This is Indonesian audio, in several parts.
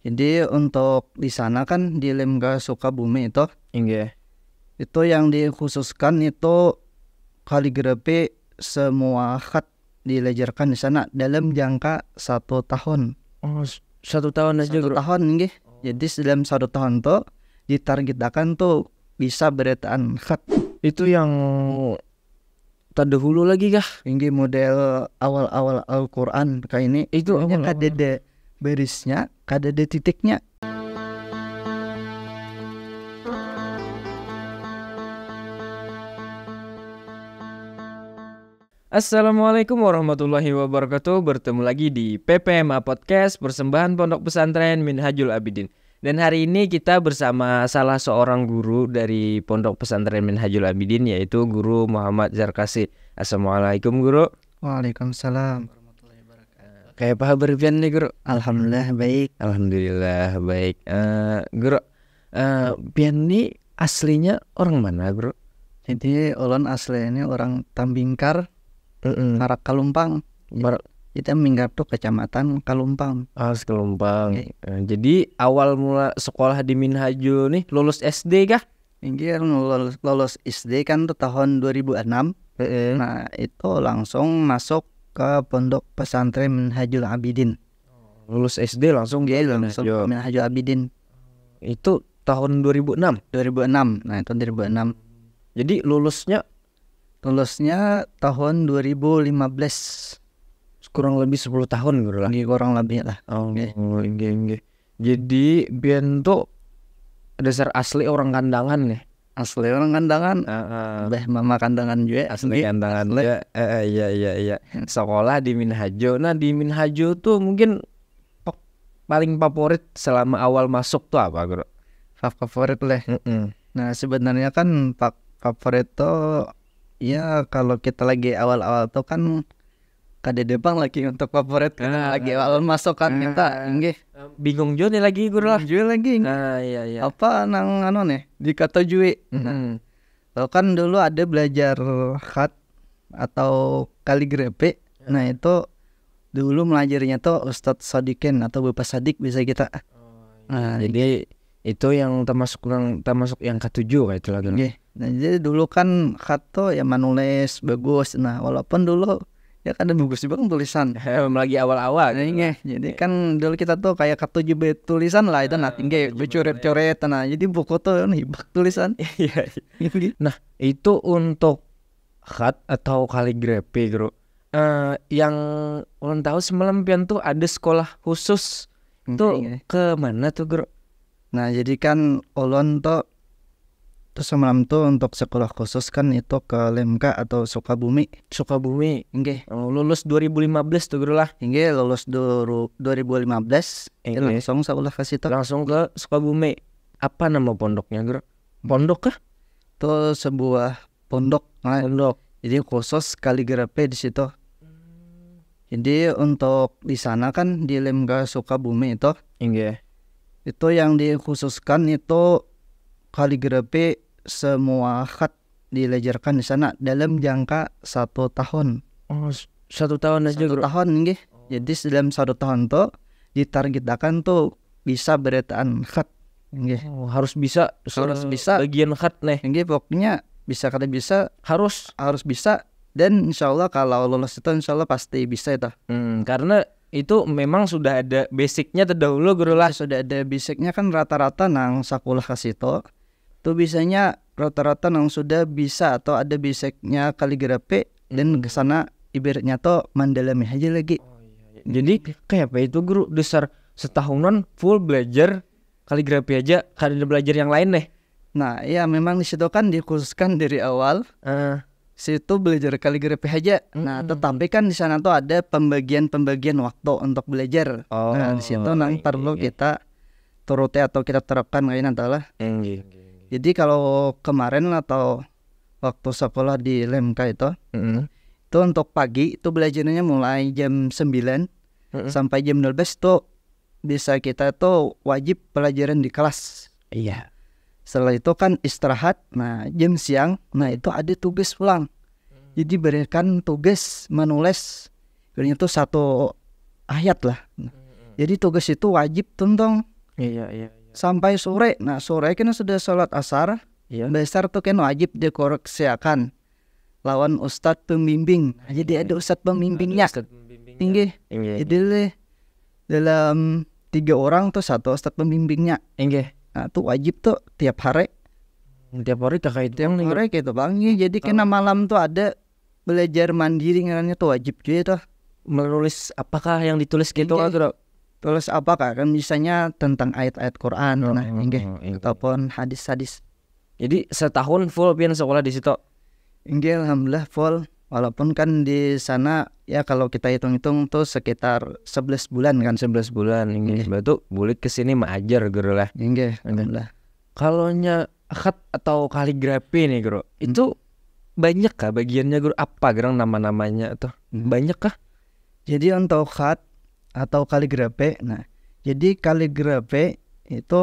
Jadi untuk di sana kan di Lemga Sukabumi itu, Inge. Iya. Itu yang dikhususkan itu kaligrafi semua khat dilejarkan di sana dalam jangka satu tahun. Oh, satu tahun aja satu tahun inge. Jadi oh. dalam satu tahun tuh ditargetkan tuh bisa beretaan khat. Itu yang terdahulu lagi kah? Ini model awal-awal Al-Qur'an kayak ini. Itu awal -awal. berisnya kada ada titiknya Assalamualaikum warahmatullahi wabarakatuh Bertemu lagi di PPMA Podcast Persembahan Pondok Pesantren Minhajul Abidin Dan hari ini kita bersama salah seorang guru dari Pondok Pesantren Minhajul Abidin Yaitu Guru Muhammad Zarkasi Assalamualaikum Guru Waalaikumsalam Kayak paha berpian nih guru. Alhamdulillah baik. Alhamdulillah baik. Uh, guru, uh, eh, pian nih aslinya orang mana guru? Jadi Olon aslinya orang Tambingkar, mm -mm. Karak Kalumpang. Ya. Bar kita minggat tuh kecamatan Kalumpang. Ah, Kalumpang. Okay. Iya. Eh, jadi awal mula sekolah di Minhaju nih lulus SD kah? Minggir lulus, lulus SD kan tuh tahun 2006. Mm -hmm. Nah, itu langsung masuk ke pondok pesantren Minhajul Abidin. Oh, lulus SD langsung dia gitu langsung Minhajul, Minhajul Abidin. Itu tahun 2006. 2006. Nah, tahun 2006. Jadi lulusnya lulusnya tahun 2015 kurang lebih 10 tahun gitu lah. Iya, kurang lebih lah. Oh, okay. okay, okay. Jadi Biento dasar asli orang kandangan nih asli orang kandangan uh, uh. beh mama kandangan juga asli kandangan juga eh, iya iya iya hmm. sekolah di Minhajo nah di Minhajo tuh mungkin paling favorit selama awal masuk tuh apa bro? Favorit leh. Mm -mm. Nah sebenarnya kan favorit tuh ya kalau kita lagi awal-awal tuh kan kada depan lagi untuk favorit nah, lagi nah, awal masukan nah, kita enggih ah, ah. bingung juga nih lagi guru lah juga lagi nah iya iya apa nang anu nih kata jui mm -hmm. kan dulu ada belajar khat atau kaligrafi yeah. nah itu dulu melajarnya tuh Ustadz Sadikin atau Bapak Sadik bisa kita oh, iya. nah jadi itu yang termasuk yang termasuk yang ketujuh kayak itu lagi nah jadi dulu kan khat tuh ya menulis bagus nah walaupun dulu ya kan dan bagus juga kan tulisan iya, lagi awal-awal nah, iya. jadi iya. kan dulu kita tuh kayak kartu jebet tulisan lah itu nanti ah, nggak bercoret-coret iya. nah jadi buku tuh kan hibak tulisan kan, gitu. nah itu untuk khat atau kaligrafi bro uh, eh, yang ulang tahu semalam pian tuh ada sekolah khusus tuh ke mana tuh bro nah jadi kan ulang tuh pesemalam tuh untuk sekolah khusus kan itu ke Lemka atau Sukabumi. Sukabumi. Nggih. Oh, lulus 2015 tuh guru lah. Nggih, lulus 2015. Eh, langsung sekolah kasih situ. Langsung ke Sukabumi. Apa nama pondoknya, Guru? Pondok kah? Itu sebuah pondok. Nah, pondok. Jadi khusus kaligrafi di situ. Jadi untuk di sana kan di Lemka Sukabumi itu. Nggih. Itu yang dikhususkan itu kaligrafi semua khat dilejarkan di sana dalam jangka satu tahun. Oh, satu tahun aja satu tahun nggih. Oh. Jadi dalam satu tahun tuh ditargetakan tuh bisa beretaan khat Oh, harus bisa harus bisa bagian khat nih. Nggih pokoknya bisa kata bisa harus harus bisa dan insyaallah kalau lolos itu insya Allah pasti bisa itu. Hmm, karena itu memang sudah ada basicnya terdahulu guru lah. Sudah ada basicnya kan rata-rata nang sekolah kasih itu tuh biasanya rata-rata yang sudah bisa atau ada biseknya kaligrafi hmm. dan ke sana ibaratnya tuh mendalami aja lagi. Oh, iya, iya, iya. Jadi kayak apa itu guru dasar setahunan full belajar kaligrafi aja karena belajar yang lain deh. Nah, ya memang di situ kan dikhususkan dari awal. Uh. Situ belajar kaligrafi aja. Mm-hmm. Nah, hmm. tetapi kan di sana tuh ada pembagian-pembagian waktu untuk belajar. Oh, nah, di situ oh, nanti iya, perlu iya. kita turuti atau kita terapkan kayaknya nanti lah. Mm-hmm. Jadi kalau kemarin atau waktu sekolah di Lemka itu, mm -hmm. itu untuk pagi itu belajarnya mulai jam 9 mm -hmm. sampai jam 12 itu bisa kita itu wajib pelajaran di kelas. Iya. Setelah itu kan istirahat. Nah, jam siang, nah itu ada tugas pulang. Mm. Jadi berikan tugas menulis itu satu ayat lah. Jadi tugas itu wajib tuntong. Iya, iya. iya. Iya. sampai sore. Nah sore kena sudah sholat asar. Ya. Besar tuh kan wajib dikoreksiakan lawan ustadz pembimbing. Nah, jadi iya, ada iya. ustadz pembimbingnya. Tinggi. Jadi Jadi dalam tiga orang tu satu ustadz pembimbingnya. Tinggi. Nah tu wajib tu tiap hari. Tiap hari terkait itu yang hari gitu bang. Ya, jadi kena malam tu ada belajar mandiri ngaranya tu wajib juga tuh menulis apakah yang ditulis gitu tulis apa kak kan misalnya tentang ayat-ayat Quran oh, nah inggih oh, oh iya, iya. ataupun hadis-hadis jadi setahun full pian sekolah di situ inggih alhamdulillah full walaupun kan di sana ya kalau kita hitung-hitung tuh sekitar 11 bulan kan 11 bulan inggih batu bulik ke sini mengajar guru lah inggih alhamdulillah kalau nya khat atau kaligrafi nih guru hmm. itu banyak kah bagiannya guru apa gerang nama-namanya tuh hmm. banyak kah jadi untuk khat atau kaligrafi. Nah, jadi kaligrafi itu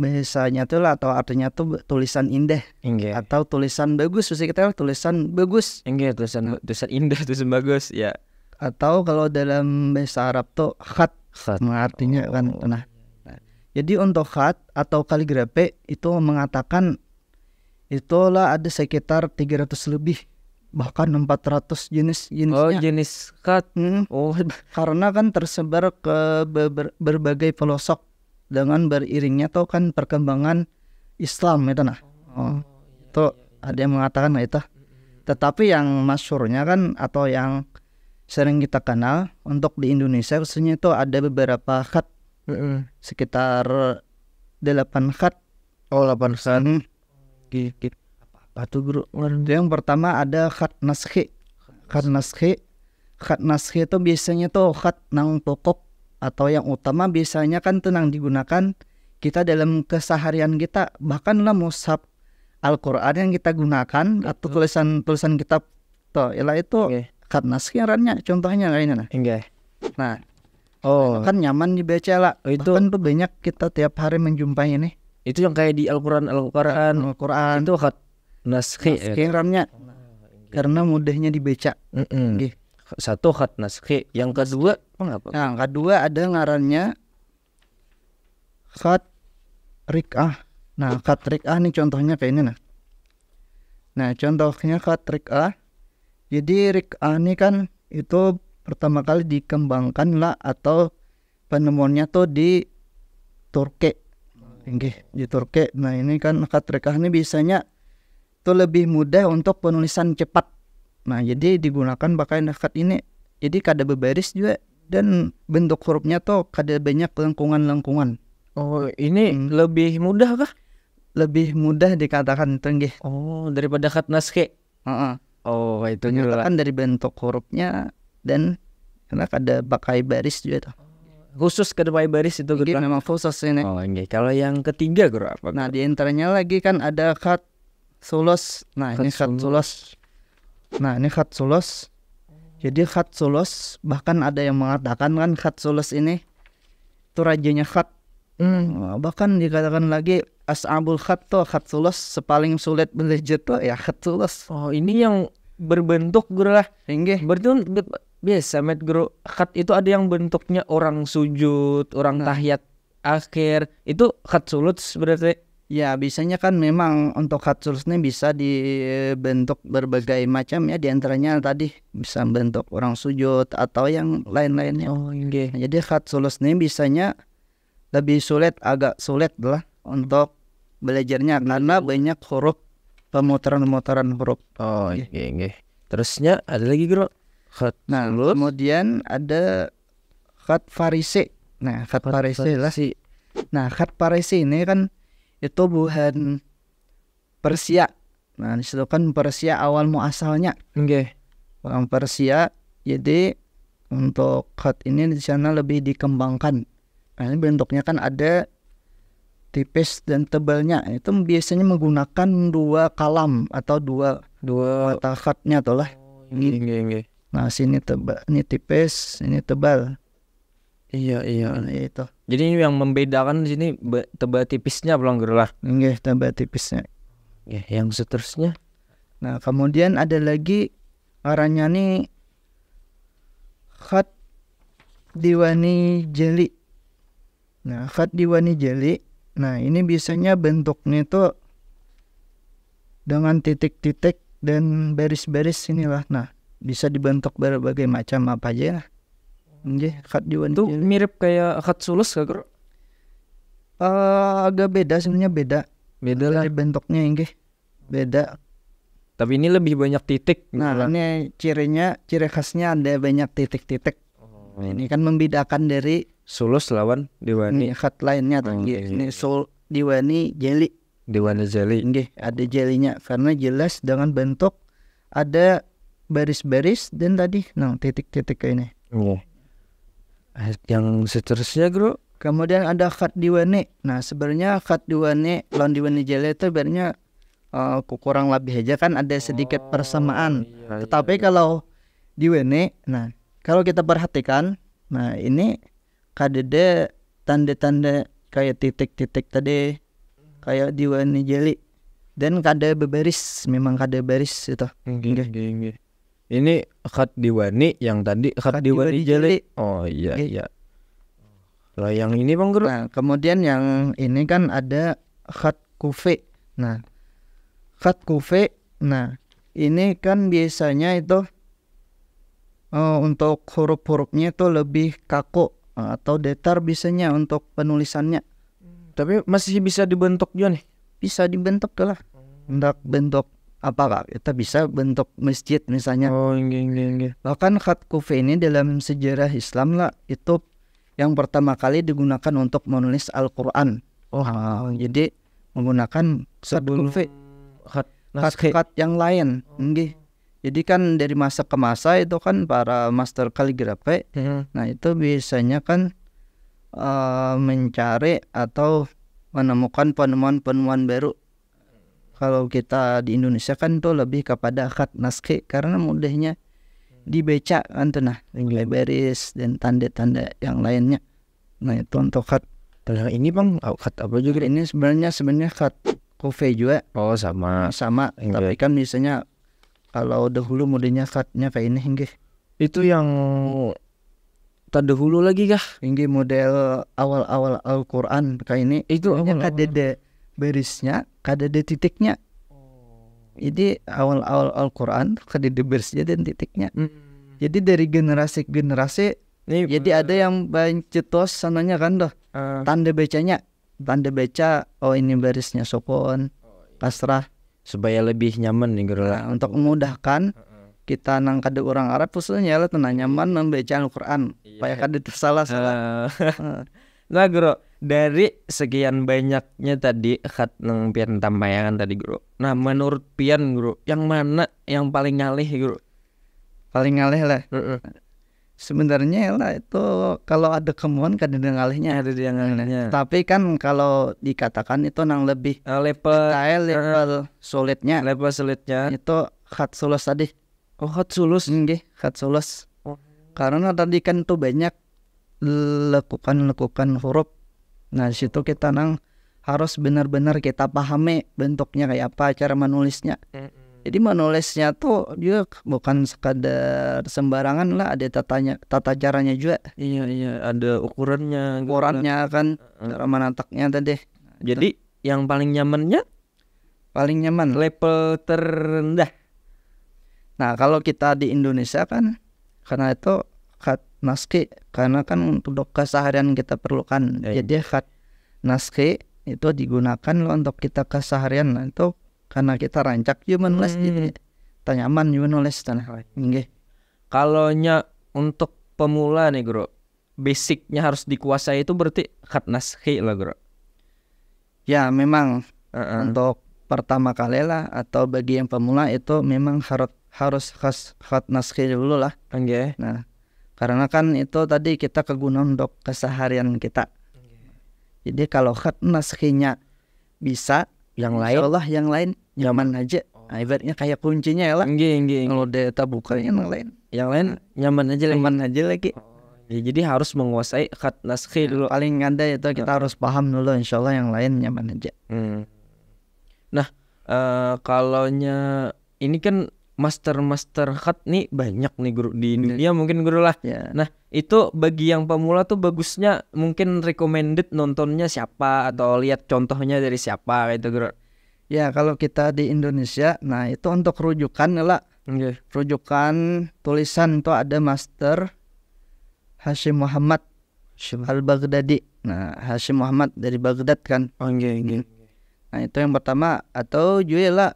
bahasanya tuh atau artinya tuh tulisan indah Inge. atau tulisan bagus bisa kita tulisan bagus Inge, tulisan nah. tulisan indah tulisan bagus ya atau kalau dalam bahasa Arab tuh khat, khat. Nah, artinya kan, oh. kan nah jadi untuk khat atau kaligrafi itu mengatakan itulah ada sekitar 300 lebih bahkan 400 jenis jenisnya. Oh, jenis cut. Hmm. Oh, karena kan tersebar ke ber berbagai pelosok dengan beriringnya tuh kan perkembangan Islam itu ya, nah. Oh. Itu oh, iya, iya, iya, ada yang mengatakan itu. Tetapi yang masyurnya kan atau yang sering kita kenal untuk di Indonesia khususnya itu ada beberapa khat mm -hmm. sekitar delapan khat oh delapan khat mm -hmm. Batu guru yang pertama ada khat naskhi. Khat naskhi. Khat naskhi itu biasanya tuh khat nang pokok atau yang utama biasanya kan tenang digunakan kita dalam keseharian kita bahkanlah mushaf Al-Qur'an yang kita gunakan Betul. atau tulisan-tulisan kitab tuh ialah itu okay. khat naskhi arannya contohnya kayaknya nah. Nah, Oh. Kan nyaman dibaca lah. Oh, itu kan banyak kita tiap hari menjumpai ini. Itu yang kayak di Al-Qur'an Al-Qur'an Al-Qur'an itu khat naskhi naskhi ya. ramnya karena mudahnya dibaca satu khat naskhi yang kedua apa nah kedua ada ngarannya khat rikah nah khat rikah nih contohnya kayak ini nah nah contohnya khat rikah jadi rikah ini kan itu pertama kali dikembangkan lah atau penemuannya tuh di Turki Oke, di Turki. Nah ini kan khat rikah ini biasanya itu lebih mudah untuk penulisan cepat. Nah, jadi digunakan pakai dekat ini. Jadi kada berbaris juga dan bentuk hurufnya tuh kada banyak lengkungan-lengkungan. Oh, ini hmm. lebih mudah kah? Lebih mudah dikatakan tenggih. Oh, daripada khat naskhe. Uh -uh. Oh, itu Kan dari bentuk hurufnya dan karena kada pakai baris juga tuh. Khusus kada pakai baris itu gitu. Memang khusus ini. Oh, enggak. Kalau yang ketiga guru apa? Nah, di antaranya lagi kan ada khat sulos nah ini khat sulos. nah ini khat sulos jadi khat sulos bahkan ada yang mengatakan kan khat sulos ini itu rajanya khat hmm. bahkan dikatakan lagi as'abul khat tuh khat sulos sepaling sulit belajar tuh ya khat sulos oh ini yang berbentuk guru lah Inggih. berarti biasa met guru khat itu ada yang bentuknya orang sujud orang nah. tahiyat akhir itu khat sulut berarti Ya, biasanya kan memang untuk katsuls ini bisa dibentuk berbagai macam ya, diantaranya tadi bisa bentuk orang sujud atau yang lain-lainnya. Oh, okay. Iya. Ya, nah, jadi katsuls ini biasanya lebih sulit, agak sulit lah untuk belajarnya karena banyak huruf pemutaran-pemutaran huruf. Oh, oke, okay, okay. Terusnya ada lagi, Bro. Khat nah, kemudian ada khat farise. Nah, khat, khat lah sih. Nah, khat farise ini kan itu bukan Persia. Nah, disitu kan Persia awal muasalnya. oke Okay. Orang Persia jadi untuk khat ini di sana lebih dikembangkan. Nah, ini bentuknya kan ada tipis dan tebalnya. Nah, itu biasanya menggunakan dua kalam atau dua dua mata cutnya tuh lah. Oh, okay. Iya, iya, iya. Nah, sini tebal, ini tipis, ini tebal. Iya iya nah, itu. Jadi ini yang membedakan di sini tebal tipisnya pelanggar lah. Iya tebal tipisnya. Ya, yang seterusnya. Nah kemudian ada lagi arahnya nih khat diwani jeli. Nah khat diwani jeli. Nah ini biasanya bentuknya itu dengan titik-titik dan baris-baris inilah. Nah bisa dibentuk berbagai macam apa aja lah. Nggih, khat Dewan. Itu iya. mirip kayak khat sulus gak, Bro? Uh, agak beda sebenarnya beda. Beda lah bentuknya nggih. Beda. Tapi ini lebih banyak titik. Nah, misalnya. ini cirinya, ciri khasnya ada banyak titik-titik. Oh. Ini kan membedakan dari sulus lawan diwani. Ini khat lainnya tuh. Oh, okay. Iya. Iya, ini sul diwani jeli. Diwani jeli. Nggih, ada jelinya karena jelas dengan bentuk ada baris-baris dan tadi nah titik-titik ini. Oh. Nah, yang seterusnya bro kemudian ada khat diwane nah sebenarnya khat diwane lawan diwane jele itu sebenarnya uh, kurang lebih aja kan ada sedikit oh, persamaan oh, iya, tetapi iya. kalau diwane nah kalau kita perhatikan nah ini KDD tanda-tanda kayak titik-titik tadi kayak diwane jeli dan kada beberis memang kada baris itu. Ini Khat Diwani yang tadi Khat, Diwani, Diwani Jeli. Oh iya okay. iya. Lah yang ini Bang Guru. Nah, kemudian yang ini kan ada Khat Kufi. Nah, Khat Kufi. Nah, ini kan biasanya itu oh, untuk huruf-hurufnya itu lebih kaku eh, atau datar biasanya untuk penulisannya. Hmm. Tapi masih bisa dibentuk juga nih. Bisa dibentuk lah. Hmm. bentuk apakah kita bisa bentuk masjid misalnya oh ingin, ingin, ingin. bahkan khat kufi ini dalam sejarah Islam lah itu yang pertama kali digunakan untuk menulis Al-Quran oh nah, jadi menggunakan khat kufi khat, khat, khat yang lain oh. jadi kan dari masa ke masa itu kan para master kaligrafi uh nah itu biasanya kan uh, mencari atau menemukan penemuan-penemuan baru kalau kita di Indonesia kan tuh lebih kepada khat naskhi karena mudahnya hmm. dibaca kan tuh nah hmm. beris dan tanda-tanda yang lainnya nah itu untuk khat kalau ini bang khat apa juga ini sebenarnya sebenarnya khat kofe juga oh sama sama iya. tapi kan misalnya kalau dahulu mudahnya khatnya kayak ini hingga itu yang tadahulu lagi kah? Ini model awal-awal Al-Quran kayak ini. Itu awal -awal. Kadede berisnya kada ada titiknya oh. jadi awal-awal Al-Quran kada ada berisnya dan titiknya hmm. jadi dari generasi ke generasi ini, jadi ada yang banyak cetos sananya kan doh uh, tanda bacanya tanda baca oh ini barisnya sopon oh, iya. pasrah supaya lebih nyaman nih gerula. Nah, untuk memudahkan kita nang kada orang Arab khususnya lah tenang nyaman membaca Al-Quran iya, supaya iya. kada tersalah salah. Uh. Nah Guru, dari sekian banyaknya tadi khat nang pian tambayangan tadi Guru. Nah menurut pian Guru, yang mana yang paling ngalih Guru? Paling ngalih lah. Uh -uh. Sebenarnya lah itu kalau ada kemauan kan ada ngalihnya. Ada yang ngalihnya. Nah, tapi kan kalau dikatakan itu nang lebih uh, level style level uh, sulitnya. Level sulitnya. Itu khat sulus tadi. Oh khat sulus? Nggih, khat sulus. Oh. Karena tadi kan tuh banyak lekukan-lekukan huruf. Nah, situ kita nang harus benar-benar kita pahami bentuknya kayak apa, cara menulisnya. Jadi menulisnya tuh juga bukan sekadar sembarangan lah, ada tatanya, tata caranya juga. Iya iya, ada ukurannya. Gitu kan. Ukurannya kan, cara menataknya tadi. Nah, Jadi Tuh. yang paling nyamannya? Paling nyaman. Level terendah. Nah kalau kita di Indonesia kan, karena itu kat, naski karena kan untuk keseharian kita perlukan yeah. Ya. jadi khat naski itu digunakan loh untuk kita keseharian nah, itu karena kita rancak juga menulis hmm. jadi tanyaman juga nulis tanah lain kalau nya untuk pemula nih bro basicnya harus dikuasai itu berarti khat naski lah bro ya memang uh -uh. untuk pertama kali lah atau bagi yang pemula itu memang harus harus khas khat naski dulu lah. Okay. Nah, karena kan itu tadi kita kegunaan untuk keseharian kita. Jadi kalau khat naskhinya bisa yang lain Allah yang lain nyaman aja. Oh. Nah, ibaratnya kayak kuncinya ya lah. Kalau data buka yang lain, yang lain nah, nyaman aja nyaman lagi. aja lagi. Ya, jadi harus menguasai khat naskhi nah, dulu. Paling ada itu kita nah. harus paham dulu Insyaallah yang lain nyaman aja. Hmm. Nah, uh, kalaunya ini kan master-master khat nih banyak nih guru di dunia mungkin guru lah. Yeah. Nah, itu bagi yang pemula tuh bagusnya mungkin recommended nontonnya siapa atau lihat contohnya dari siapa gitu guru. Ya, kalau kita di Indonesia, nah itu untuk rujukan lah. Yeah. Rujukan tulisan tuh ada master Hashim Muhammad Al-Baghdadi. Nah, Hashim Muhammad dari Baghdad kan. Oh, yeah, iya, hmm. yeah. Nah, itu yang pertama atau juga lah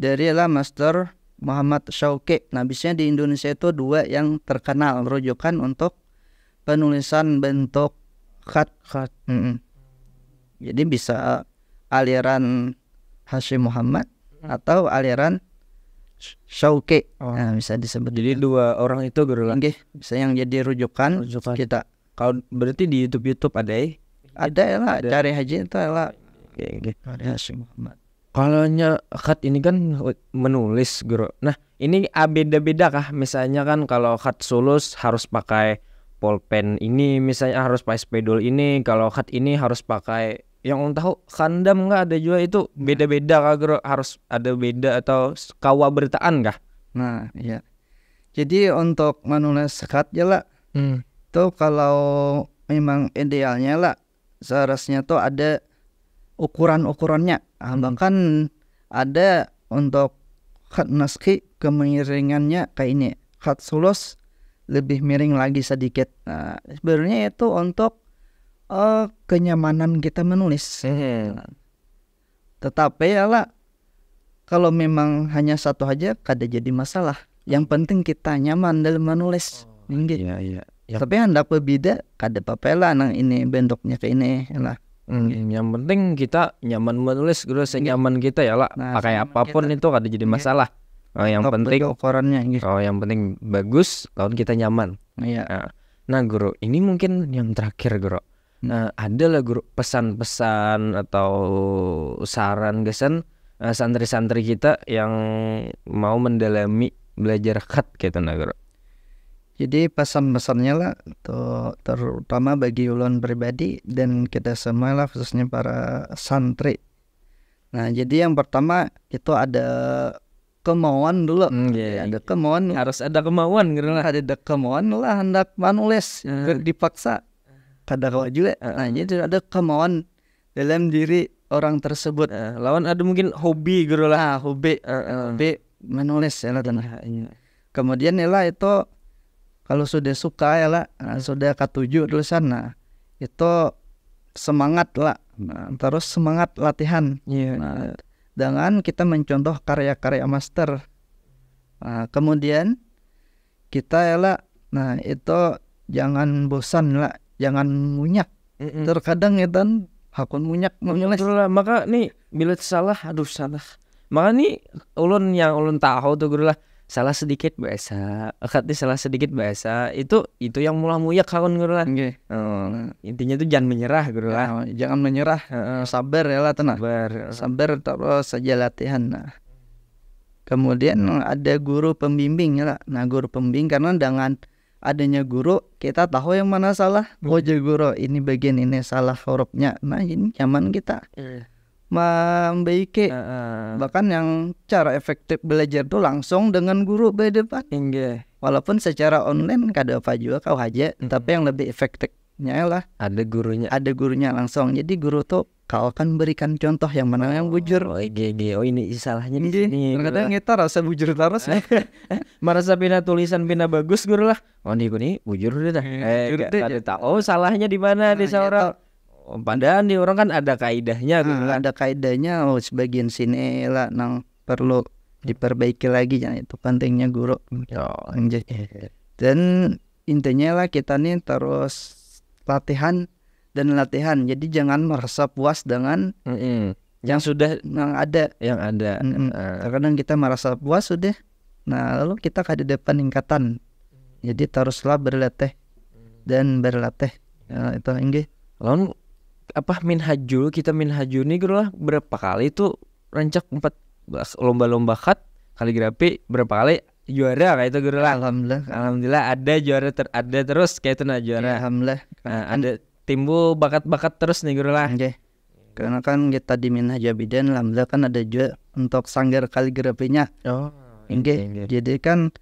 dari lah master Muhammad Shauke. Nah, biasanya di Indonesia itu dua yang terkenal rujukan untuk penulisan bentuk khat khat. Mm -mm. Jadi bisa aliran Hashim Muhammad atau aliran Shauke. Oh. Nah, bisa disebut. Jadi dua orang itu guru Oke, Bisa yang jadi rujukan, rujukan. kita. Kalau berarti di YouTube YouTube ada ya? Ada ya lah, Cari haji itu lah. Okay, okay. Hashim Muhammad kalau nyekat ini kan menulis guru. Nah ini beda-beda kah? Misalnya kan kalau khat sulus harus pakai pulpen ini, misalnya harus pakai spidol ini. Kalau khat ini harus pakai yang om tahu kandam nggak ada juga itu nah. beda-beda kah guru? Harus ada beda atau kawa beritaan kah? Nah iya. Jadi untuk menulis khat ya lah. Hmm. Tuh kalau memang idealnya lah seharusnya tuh ada ukuran-ukurannya. Ah, hmm. Bahkan ada untuk khat naski kemiringannya kayak ini. Khat sulus lebih miring lagi sedikit. Nah, sebenarnya itu untuk uh, kenyamanan kita menulis. Hmm. Tetapi ya lah, kalau memang hanya satu aja kada jadi masalah. Yang penting kita nyaman dalam menulis. Oh, gitu. iya, Iya, iya. Tapi hendak berbeda kada papela nang ini bentuknya ke ini lah. Hmm, gitu. yang penting kita nyaman menulis Saya nyaman kita ya lah. Nah, Pakai apapun kita, itu kada jadi iya. masalah. Oh, yang penting ukurannya. Gitu. Oh, yang penting bagus, lawan kita nyaman. Iya. Nah, nah guru, ini mungkin yang terakhir, guru. Hmm. Nah, ada lah guru pesan-pesan atau saran gesen eh, santri-santri kita yang mau mendalami belajar khat gitu nah, guru. Jadi pesan-pesannya lah tuh, terutama bagi ulun pribadi dan kita semua lah khususnya para santri. Nah jadi yang pertama itu ada kemauan dulu. Mm, yeah. Ada iya. kemauan. Harus ada kemauan karena gitu ada, Ada kemauan lah hendak menulis mm. Eh. dipaksa. Kada kawa juga. Uh. Nah jadi ada kemauan dalam diri orang tersebut. Uh, lawan ada mungkin hobi gitu lah. Ah, hobi, uh, uh. hobi menulis ya lah. Iya, iya. Kemudian ya lah itu kalau sudah suka ya lah nah, sudah ketujuh dulu sana nah, itu semangat lah nah, terus semangat latihan yeah. nah, iya. dengan kita mencontoh karya-karya master nah, kemudian kita ya lah nah itu jangan bosan lah jangan munyak mm -mm. terkadang ya kan hakun munyak munyak maka nih bila salah aduh salah maka nih ulun yang ulun tahu tuh gue lah salah sedikit bahasa kata salah sedikit bahasa itu itu yang mulai muyak kawan guru lah okay. uh, oh. intinya itu jangan menyerah guru lah ya, jangan menyerah uh, sabar ya lah tenang sabar sabar terus saja latihan nah kemudian ada guru pembimbing ya lah nah guru pembimbing karena dengan adanya guru kita tahu yang mana salah oh guru ini bagian ini salah hurufnya nah ini nyaman kita hmm membaiki uh, uh. bahkan yang cara efektif belajar tuh langsung dengan guru berdebat Inge. walaupun secara online kado apa juga kau aja -hmm. tapi yang lebih efektifnya lah ada gurunya ada gurunya langsung jadi guru tuh kau akan berikan contoh yang mana yang bujur oh, ige, ige. oh ini salahnya di iya. sini kata kita rasa bujur terus merasa pina tulisan pina bagus guru lah oh ini nih bujur udah dah iya, eh, oh salahnya di mana di nah, iya, seorang padahal nih orang kan ada kaidahnya gitu kan. ada kaidahnya oh sebagian sini lah nang perlu diperbaiki lagi ya itu pentingnya guru Oh, dan intinya lah kita nih terus latihan dan latihan jadi jangan merasa puas dengan mm -hmm. yang sudah yang ada yang ada mm ah. kadang kita merasa puas sudah nah lalu kita ke depan peningkatan jadi teruslah berlatih dan berlatih ya, itu enggak lalu apa minhajul kita minhajul nih gitu lah berapa kali itu rancak empat lomba-lomba khat kaligrafi berapa kali juara kayak itu gitu lah alhamdulillah alhamdulillah ada juara ter ada terus kayak itu nah juara iya, alhamdulillah nah, kan- ada timbul bakat-bakat terus nih gitu lah okay. karena kan kita di minhaj bidan alhamdulillah kan ada juga untuk sanggar kaligrafinya oh okay. Okay. jadi kan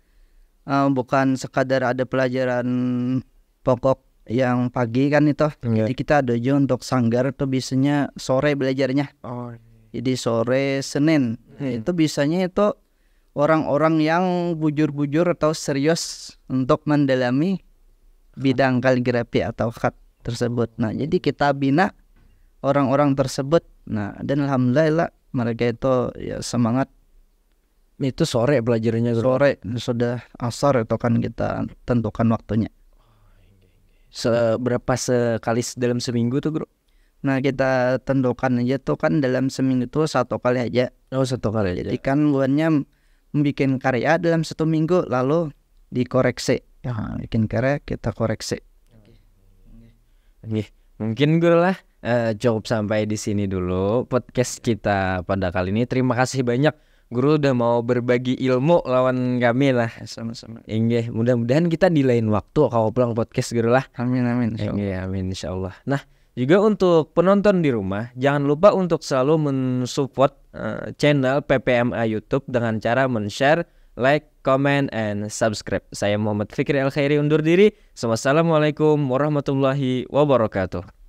uh, bukan sekadar ada pelajaran pokok yang pagi kan itu. Yeah. Jadi kita ada juga untuk sanggar tuh biasanya sore belajarnya. Oh. Iya. Jadi sore Senin. Hmm. Itu biasanya itu orang-orang yang bujur-bujur atau serius untuk mendalami bidang kaligrafi atau khat tersebut. Nah, jadi kita bina orang-orang tersebut. Nah, dan alhamdulillah mereka itu ya semangat itu sore belajarnya sore sudah asar itu kan kita tentukan waktunya seberapa sekali dalam seminggu tuh bro? Nah kita tentukan aja tuh kan dalam seminggu tuh satu kali aja. Oh satu kali aja. Jadi kan luannya membuat karya dalam satu minggu lalu dikoreksi. Ya, nah, bikin karya kita koreksi. Oke. Okay. Mungkin gue lah uh, eh, jawab sampai di sini dulu podcast kita pada kali ini. Terima kasih banyak guru udah mau berbagi ilmu lawan kami lah sama-sama inggih mudah-mudahan kita di lain waktu kalau pulang podcast guru lah amin amin inggih amin insyaallah nah juga untuk penonton di rumah, jangan lupa untuk selalu mensupport uh, channel PPMA YouTube dengan cara men-share, like, comment, and subscribe. Saya Muhammad Fikri Al Khairi undur diri. Wassalamualaikum warahmatullahi wabarakatuh.